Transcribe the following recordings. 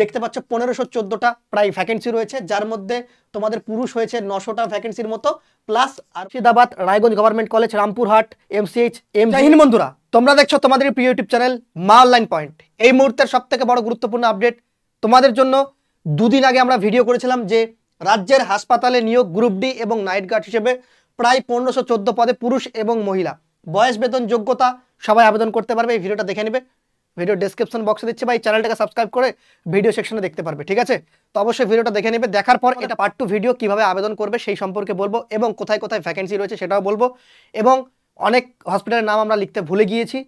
দেখতে পাচ্ছ পনেরোশো চোদ্দোটা প্রায় ভ্যাকেন্সি রয়েছে যার মধ্যে তোমাদের পুরুষ হয়েছে নশোটা ভ্যাকেন্সির মতো প্লাস আরশিদাবাদ Raiganj government college Rampurhat MCH M জাহিন বন্ধুরা তোমরা দেখছো তোমাদের প্রিয় YouTube channel Maa online point এই মুহূর্তের সব থেকে বড় গুরুত্বপূর্ণ আপডেট তোমাদের জন্য দুদিন আগে আমরা ভিডিও করেছিলাম যে রাজ্যের হাসপাতালে নিয়োগ গ্রুপ ডি এবং নাইট গার্ড হিসেবে প্রায় পনেরোশো পদে পুরুষ এবং মহিলা বয়স বেতন যোগ্যতা সবাই আবেদন করতে পারবে এই ভিডিওটা দেখে নেবে ভিডিও ডেসক্রিপশন বক্সে দিচ্ছে বা এই চ্যানেলটাকে সাবস্ক্রাইব করে ভিডিও সেকশনে দেখতে পারবে ঠিক আছে তো অবশ্যই ভিডিওটা দেখে নেবে দেখার পর এটা পার্ট টু ভিডিও কীভাবে আবেদন করবে সেই সম্পর্কে বলবো এবং কোথায় কোথায় ভ্যাকেন্সি রয়েছে সেটাও বলবো এবং অনেক হসপিটালের নাম আমরা লিখতে ভুলে গিয়েছি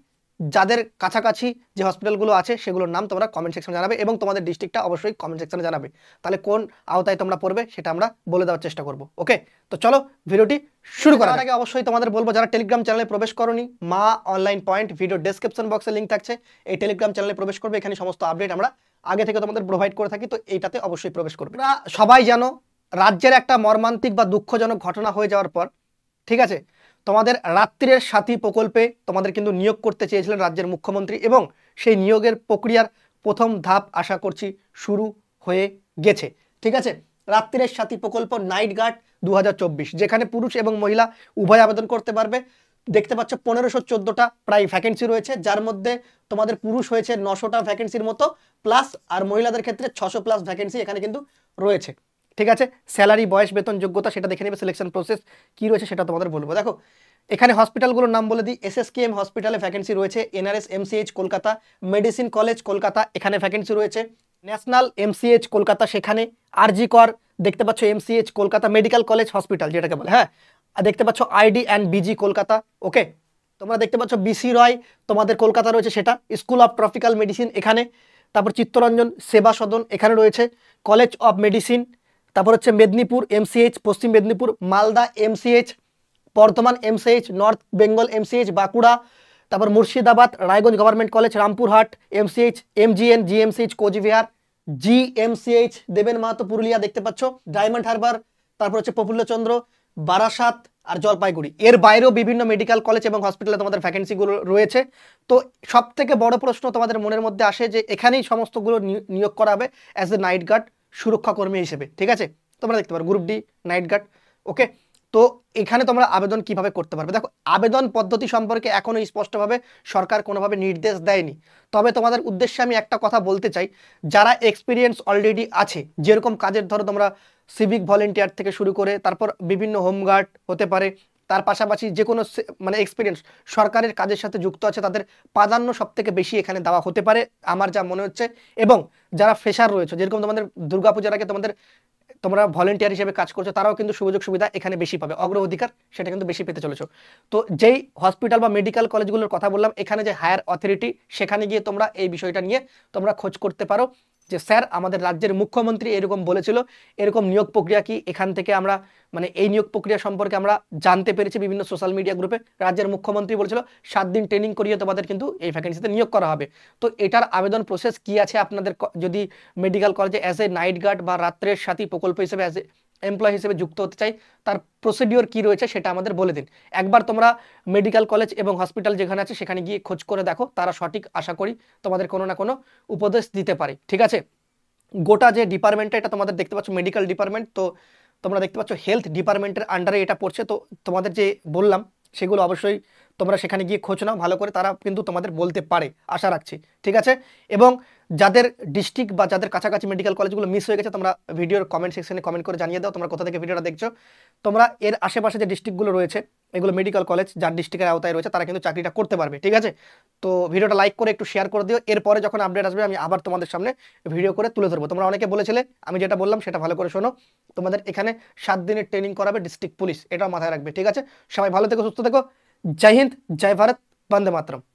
যাদের কাছাকাছি যে হসপিটালগুলো আছে সেগুলোর নাম তোমরা কমেন্ট সেকশনে জানাবে এবং তোমাদের ডিস্ট্রিক্টটা অবশ্যই কমেন্ট সেকশনে জানাবে তাহলে কোন আওতায় তোমরা পড়বে সেটা আমরা বলে দেওয়ার চেষ্টা করব ওকে তো চলো ভিডিওটি শুরু করার আগে অবশ্যই তোমাদের বলবো যারা টেলিগ্রাম চ্যানেলে প্রবেশ করনি Maa online point video description বক্সে লিঙ্ক থাকছে এই টেলিগ্রাম চ্যানেলে প্রবেশ করবে এখানে সমস্ত আপডেট আমরা আগে থেকে তোমাদের প্রোভাইড করে থাকি তো এইটাতে অবশ্যই প্রবেশ করবে সবাই জানো রাজ্যের একটা মর্মান্তিক বা দুঃখজনক ঘটনা হয়ে যাওয়ার পর ঠিক আছে তোমাদের রাত্রির সাথী প্রকল্পে তোমাদের কিন্তু নিয়োগ করতে চেয়েছিলেন রাজ্যের মুখ্যমন্ত্রী এবং সেই নিয়োগের প্রক্রিয়ার প্রথম ধাপ আশা করছি শুরু হয়ে গেছে ঠিক আছে রাত্রির সাথী প্রকল্প নাইট গার্ড দু যেখানে পুরুষ এবং মহিলা উভয় আবেদন করতে পারবে দেখতে পাচ্ছ পনেরোশো চোদ্দোটা প্রায় ভ্যাকেন্সি রয়েছে যার মধ্যে তোমাদের পুরুষ হয়েছে নশোটা ভ্যাকেন্সির মতো প্লাস আর মহিলাদের ক্ষেত্রে ছশো প্লাস ভ্যাকেন্সি এখানে কিন্তু রয়েছে ঠিক আছে স্যালারি বয়স বেতন যোগ্যতা সেটা দেখে নেবে সিলেকশন প্রসেস কী রয়েছে সেটা তোমাদের বলবো দেখো এখানে হসপিটালগুলোর নাম বলে দিই এস এসকেএম হসপিটালে ভ্যাকেন্সি রয়েছে NRS MCH Kolkata medicine college Kolkata এখানে ভ্যাকেন্সি রয়েছে ন্যাশনাল এমসিএইচ কলকাতা সেখানে আরজি কর দেখতে পাচ্ছ MCH Kolkata medical college hospital যেটাকে বলে হ্যাঁ দেখতে পাচ্ছ ID and BG Kolkata okay তোমরা দেখতে পাচ্ছ বিসি রয় তোমাদের কলকাতা রয়েছে সেটা স্কুল অফ ট্রপিক্যাল মেডিসিন এখানে তারপর চিত্তরঞ্জন সেবা সদন এখানে রয়েছে কলেজ অফ মেডিসিন তারপর হচ্ছে Medinipur MCH Paschim Medinipur Malda MCH Bardhaman MCH north Bengal MCH Bankura তারপর Murshidabad Raiganj government college Rampurhat MCH MGN GMCH Coochbehar GMCH Deben Mahato Purulia দেখতে পাচ্ছ ডায়মন্ড হারবার তারপর হচ্ছে প্রফুল্লচন্দ্র বারাসাত আর জলপাইগুড়ি এর বাইরেও বিভিন্ন মেডিকেল কলেজ এবং হসপিটালে তোমাদের ভ্যাকেন্সিগুলো রয়েছে তো সব থেকে বড় প্রশ্ন তোমাদের মনের মধ্যে আসে যে এখানেই সমস্তগুলো নিয়োগ করা হবে অ্যাজ এ নাইট গার্ড সুরক্ষাকর্মী হিসেবে ঠিক আছে তোমরা দেখতে পারো group D night guard okay তো এখানে তোমরা আবেদন কিভাবে করতে পারবে দেখো আবেদন পদ্ধতি সম্পর্কে এখনও স্পষ্টভাবে সরকার কোনোভাবে নির্দেশ দেয়নি তবে তোমাদের উদ্দেশ্যে আমি একটা কথা বলতে চাই যারা এক্সপিরিয়েন্স অলরেডি আছে যেরকম কাজের ধরো তোমরা সিভিক ভলেন্টিয়ার থেকে শুরু করে তারপর বিভিন্ন হোমগার্ড হতে পারে তার পাশাপাশি যে কোনো মানে এক্সপিরিয়েন্স সরকারের কাজের সাথে যুক্ত আছে তাদের প্রাধান্য সবথেকে বেশি এখানে দেওয়া হতে পারে আমার যা মনে হচ্ছে এবং যারা ফ্রেশার রয়েছে যেরকম তোমাদের দুর্গাপূজার আগে তোমাদের তোমরা ভলেন্টিয়ার হিসেবে কাজ করছো তারাও কিন্তু সুযোগ সুবিধা এখানে বেশি পাবে অগ্র অধিকার সেটা কিন্তু বেশি পেতে চলেছো তো যেই হসপিটাল বা মেডিকেল কলেজগুলোর কথা বললাম এখানে যে হায়ার অথরিটি সেখানে গিয়ে তোমরা এই বিষয়টা নিয়ে তোমরা খোঁজ করতে পারো যে স্যার আমাদের রাজ্যের মুখ্যমন্ত্রী এরকম বলেছিল এরকম নিয়োগ প্রক্রিয়া কি এখান থেকে আমরা মানে এই নিয়োগ প্রক্রিয়া সম্পর্কে আমরা জানতে পেরেছি বিভিন্ন সোশ্যাল মিডিয়া গ্রুপে রাজ্যের মুখ্যমন্ত্রী বলেছিল সাত দিন ট্রেনিং করিয়ে তোমাদের কিন্তু এই ভ্যাকেন্সিতে নিয়োগ করা হবে তো এটার আবেদন প্রসেস কি আছে আপনাদের যদি মেডিকেল কলেজে অ্যাজ এ নাইট গার্ড বা রাত্রের সাথী প্রকল্প হিসেবে অ্যাজ এ এমপ্লয় হিসেবে যুক্ত হতে চাই তার প্রসিডিওর কি রয়েছে সেটা আমাদের বলে দিন একবার তোমরা মেডিকেল কলেজ এবং হসপিটাল যেখানে আছে সেখানে গিয়ে খোঁজ করে দেখো তারা সঠিক আশা করি তোমাদের কোনো না কোনো উপদেশ দিতে পারে ঠিক আছে গোটা যে ডিপার্টমেন্টটা এটা তোমাদের দেখতে পাচ্ছ মেডিকেল ডিপার্টমেন্ট তো তোমরা দেখতে পাচ্ছ হেলথ ডিপার্টমেন্টের আন্ডারে এটা পড়ছে তো তোমাদের যে বললাম সেগুলো অবশ্যই তোমরা সেখানে গিয়ে খোঁজ নাও ভালো করে তারা কিন্তু তোমাদের বলতে পারে আশা রাখছি ঠিক আছে এবং যাদের ডিস্ট্রিক্ট বা যাদের কাছাকাছি মেডিকেল কলেজগুলো মিস হয়ে গেছে তোমরা ভিডিওর কমেন্ট সেকশনে কমেন্ট করে জানিয়ে দাও তোমরা কোথা থেকে ভিডিওটা দেখছো তোমরা এর আশেপাশে যে ডিস্ট্রিক্টগুলো রয়েছে এগুলো মেডিকেল কলেজ যার ডিস্ট্রিক্টের আওতায় রয়েছে তারা কিন্তু চাকরিটা করতে পারবে ঠিক আছে তো ভিডিওটা লাইক করে একটু শেয়ার করে দিও এরপরে যখন আপডেট আসবে আমি আবার তোমাদের সামনে ভিডিও করে তুলে ধরবো তোমরা অনেকে বলেছিলে আমি যেটা বললাম সেটা ভালো করে শোনো তোমাদের এখানে সাত দিনের ট্রেনিং করাবে ডিস্ট্রিক্ট পুলিশ এটাও মাথায় রাখবে ঠিক আছে সবাই ভালো থেকো সুস্থ থেকো জয় হিন্দ জয় ভারত বন্দে মাতরম